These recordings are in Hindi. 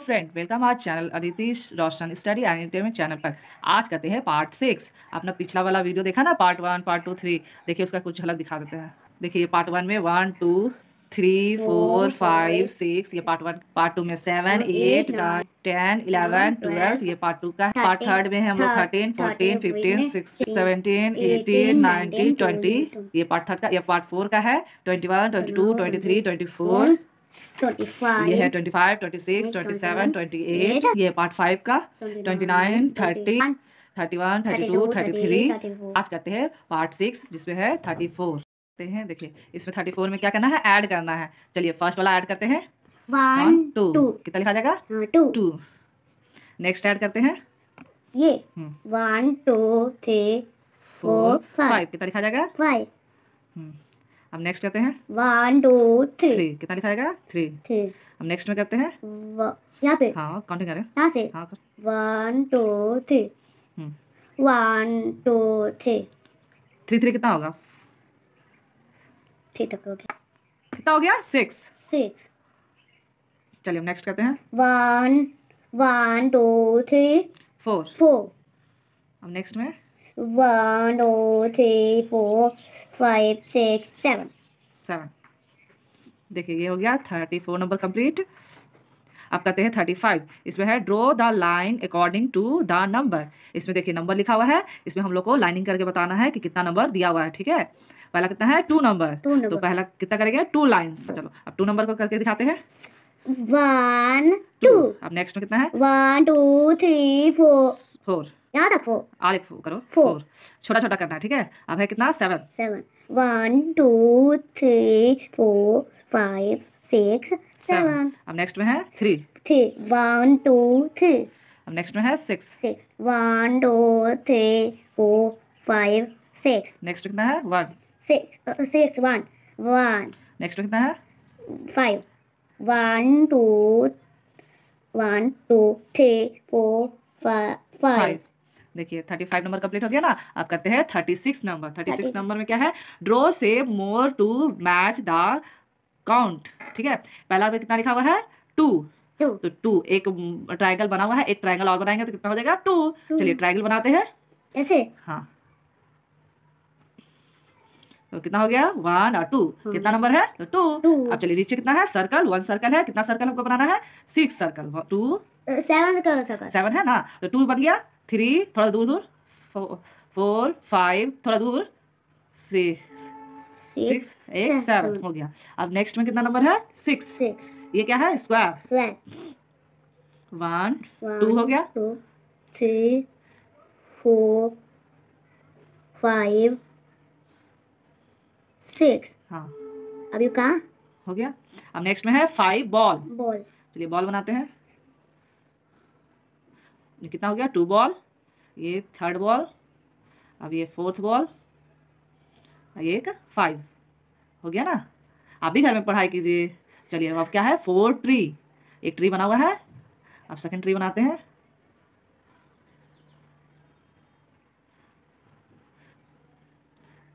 फ्रेंड वेलकम आज channel Aditish Roshan study and entertainment channel पर आज कहते हैं पार्ट सिक्स आपने पिछला वाला वीडियो देखा ना part one part two three देखिए उसका कुछ झलक दिखा देते हैं देखिए पार्ट वन में one two three four five six ये पार्ट वन पार्ट टू में seven eight nine ten eleven twelve ये पार्ट टू का है पार्ट थर्ड में हम लोग thirteen fourteen fifteen sixteen seventeen eighteen nineteen twenty ये पार्ट थर्ड का ये पार्ट फोर का है twenty one twenty two twenty three twenty four ये है twenty twenty five six twenty seven twenty eight ये पार्ट फाइव का twenty nine thirty thirty one thirty two thirty three आज करते हैं पार्ट सिक्स जिसमें है थर्टी फोर करते हैं देखिए इसमें थर्टी फोर में क्या करना है ऐड करना है चलिए फर्स्ट वाला ऐड करते हैं वन टू कितना लिखा जाएगा टू टू नेक्स्ट ऐड करते हैं ये one two three four five कितना लिखा जाएगा फाइव अब नेक्स्ट करते हैं वन टू थ्री कितना लिखा जाएगा थ्री थ्री अब नेक्स्ट में करते हैं यहाँ पे हाँ काउंटिंग करें यहाँ से हाँ कर one two three one two three three three कितना होगा थ्री तक हो गया कितना हो गया सिक्स सिक्स चलिए हम नेक्स्ट करते हैं one one two three four four अब नेक्स्ट में one two three four five six seven seven देखिए ये हो गया थर्टी फोर नंबर कंप्लीट आप कहते हैं थर्टी फाइव इसमें है draw the line according to the number इसमें देखिए नंबर लिखा हुआ है इसमें हम लोग को लाइनिंग करके बताना है कि कितना नंबर दिया हुआ है ठीक है पहला कितना है टू नंबर तो पहला कितना करेंगे टू लाइन चलो अब टू नंबर को करके दिखाते हैं वन टू अब नेक्स्ट में कितना है one two three four four यहाँ तक फोर आर एक फोर करो फोर छोटा छोटा करना ठीक है अब है कितना seven seven one two three four five six seven अब नेक्स्ट में है three three one two three अब नेक्स्ट में है six six one two three four five six next कितना है one six six one one next कितना है five one two one two three four five देखिए थर्टी फाइव नंबर कंप्लीट हो गया ना आप करते हैं thirty six number thirty six number में क्या है draw some more to match the count ठीक है पहला में कितना लिखा हुआ है टू तो टू एक ट्राइंगल mm, बना हुआ है एक ट्राइंगल और बनाएंगे तो कितना हो जाएगा टू चलिए ट्राइंगल बनाते हैं ऐसे हाँ तो कितना हो गया वन और टू हाँ। कितना नंबर है तो टू अब चलिए नीचे कितना है सर्कल वन सर्कल है कितना सर्कल हमको बनाना है six circle two seven circle seven है ना तो टू बन गया थ्री थोड़ा दूर दूर फोर फाइव थोड़ा दूर सिक्स सिक्स एट सेवन हो गया अब नेक्स्ट में कितना नंबर है सिक्स ये क्या है स्क्वायर वन टू हो गया थ्री फोर फाइव सिक्स हाँ अब कहा हो गया अब नेक्स्ट में है फाइव बॉल बॉल चलिए बॉल बनाते हैं ये कितना हो गया टू बॉल ये थर्ड बॉल अब ये फोर्थ बॉल ये एक फाइव हो गया ना आप भी घर में पढ़ाई कीजिए चलिए अब क्या है फोर ट्री एक ट्री बना हुआ है अब सेकंड ट्री बनाते हैं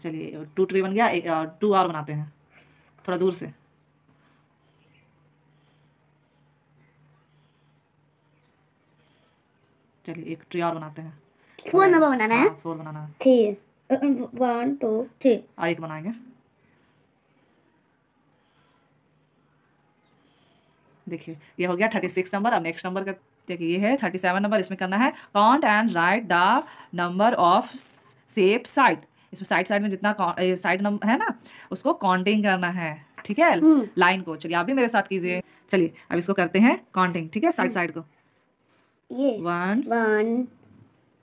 चलिए टू ट्री बन गया टू आर बनाते हैं थोड़ा दूर से चलिए एक ट्री आर बनाते हैं फोर नंबर बनाना है फोर हाँ, बनाना है थ्री वन टू थ्री और एक बनाएंगे देखिए ये हो गया थर्टी सिक्स नंबर अब नेक्स्ट नंबर का देखिए ये है थर्टी सेवन नंबर इसमें करना है count and write the number of safe side इसमें साइड साइड में जितना साइड नंबर है ना उसको काउंटिंग करना है ठीक है लाइन हम्म। को चलिए आप भी मेरे साथ कीजिए चलिए अब इसको करते हैं काउंटिंग ठीक है साइड साइड हम्म। को one one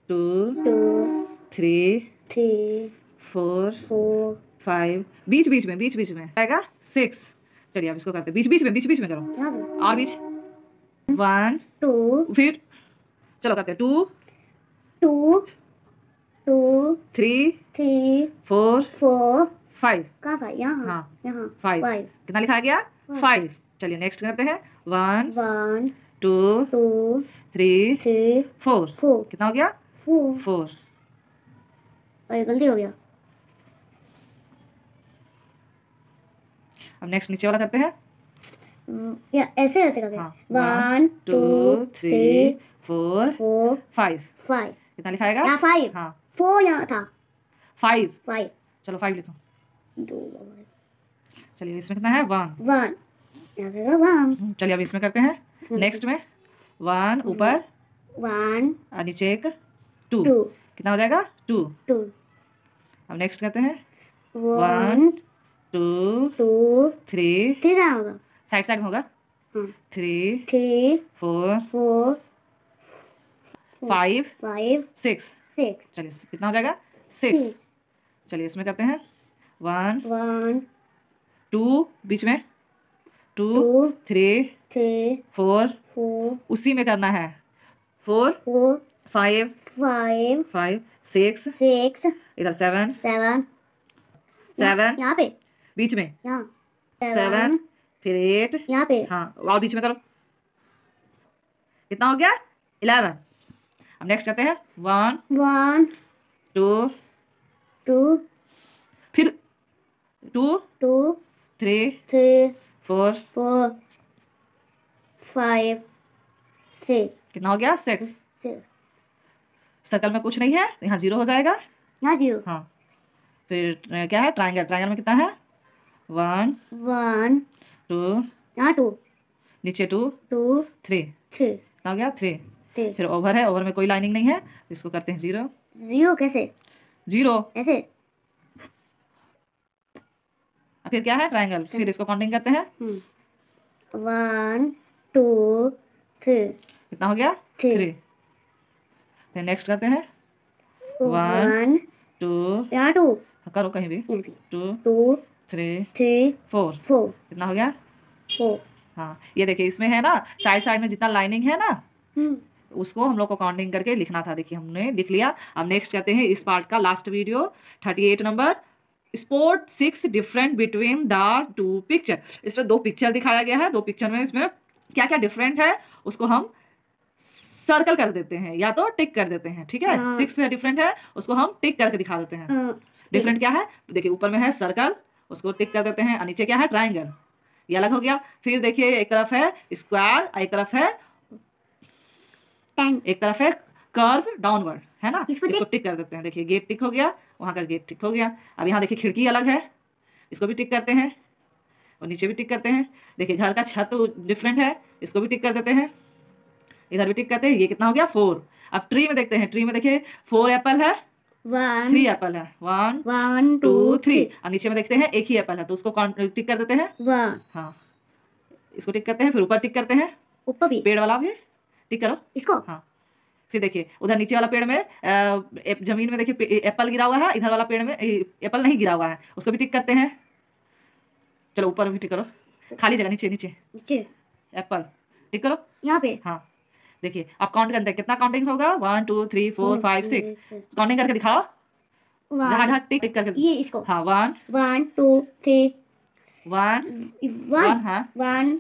two two three three four four five बीच बीच में बीच बीच में आएगा सिक्स चलिए अब इसको करते हैं बीच बीच में बीच बीच में करो हाँ और बीच वन टू फिर चलो करते हैं two two two three three four four five कहाँ फाइव यहाँ हाँ यहाँ फाइव कितना लिखा गया फाइव चलिए नेक्स्ट करते हैं one one two two three three four four कितना हो गया फोर फोर अरे गलती हो गया अब नेक्स्ट नीचे वाला करते हैं mm, या ऐसे ऐसे करते one two three four four five five कितना लिखा फाइव हाँ फोर यहाँ था फाइव फाइव चलो फाइव लिखो दो चलिए इसमें कितना है वन वन वन चलिए अब इसमें करते हैं नेक्स्ट में वन ऊपर वन नीचे एक टू कितना हो जाएगा टू टू अब नेक्स्ट करते हैं one two two three three कहाँ होगा साइड साइड होगा three three four four five five six चलिए कितना हो जाएगा सिक्स चलिए इसमें करते हैं वन वन टू बीच में two three three four four उसी में करना है four four five five five six six इधर सेवन सेवन सेवन यहाँ पे बीच में सेवन फिर एट यहाँ पे हाँ और बीच में करो कितना हो गया इलेवन अब नेक्स्ट जाते हैं वन वन टू टू फिर two two three three four four five six कितना हो गया सिक्स सर्कल में कुछ नहीं है यहाँ जीरो हो जाएगा यहाँ जीरो हाँ फिर क्या है ट्राइंगल ट्राइंगल में कितना है वन वन टू यहाँ टू नीचे टू टू थ्री थ्री कितना हो गया थ्री फिर ओवर है ओवर में कोई लाइनिंग नहीं है इसको करते हैं जीरो जीरो कैसे जीरो ऐसे फिर क्या है ट्राइंगल हम्म। फिर इसको काउंटिंग करते हैं वन टू थ्री कितना हो गया थ्री फिर नेक्स्ट करते हैं वन टू यहाँ टू हाँ, करो कहीं भी two two three three four four कितना हो गया फोर हाँ ये देखिए इसमें है ना साइड साइड में जितना लाइनिंग है ना हम्म। उसको हम लोग को काउंटिंग करके लिखना था देखिए हमने लिख लिया अब नेक्स्ट कहते हैं इस पार्ट का last video thirty eight number spot six different between the two picture इसमें दो पिक्चर दिखाया गया है दो पिक्चर में इसमें क्या क्या डिफरेंट है उसको हम सर्कल कर देते हैं या तो टिक कर देते हैं ठीक है सिक्स हाँ। डिफरेंट है उसको हम टिक करके दिखा देते हैं डिफरेंट हाँ। क्या है देखिए ऊपर में है सर्कल उसको टिक कर देते हैं और नीचे क्या है ट्राइंगल ये अलग हो गया फिर देखिए एक तरफ है स्क्वायर एक तरफ है टैंक एक तरफ है कर्व डाउनवर्ड है ना इसको, इसको टिक कर देते हैं देखिए गेट टिक हो गया वहां का गेट टिक हो गया अब यहाँ देखिए खिड़की अलग है इसको भी टिक करते हैं और नीचे भी टिक करते हैं देखिए घर का छत डिफरेंट है इसको भी टिक कर देते हैं इधर भी टिक करते हैं ये कितना हो गया फोर अब ट्री में देखते हैं ट्री में देखिए फोर एप्पल है थ्री एप्पल है वन वन टू थ्री और नीचे में देखते हैं एक ही एप्पल है तो उसको टिक कर देते हैं हाँ इसको टिक करते हैं फिर ऊपर टिक करते हैं ऊपर भी पेड़ वाला भी ठीक करो इसको हाँ फिर देखिए उधर नीचे वाला पेड़ में जमीन में देखिए एप्पल गिरा हुआ है इधर वाला पेड़ में एप्पल नहीं गिरा हुआ है उसको भी टिक करते हैं चलो ऊपर भी टिक करो खाली जगह नीचे नीचे एप्पल टिक करो यहाँ पे हाँ देखिए आप काउंट करते हैं कितना काउंटिंग होगा one two three four five six counting करके दिखाओ टिक टिक करके ये इसको हाँ one one two three one one हाँ one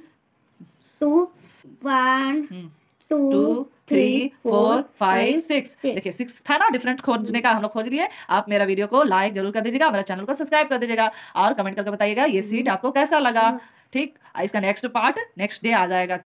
two one hmm. Two three four five six देखिए सिक्स था ना डिफरेंट खोजने का हम लोग खोज लिए आप मेरा वीडियो को लाइक जरूर कर दीजिएगा मेरा चैनल को सब्सक्राइब कर दीजिएगा और कमेंट करके बताइएगा ये सीट हम्म। आपको कैसा लगा हम्म। ठीक इसका नेक्स्ट पार्ट नेक्स्ट डे आ जाएगा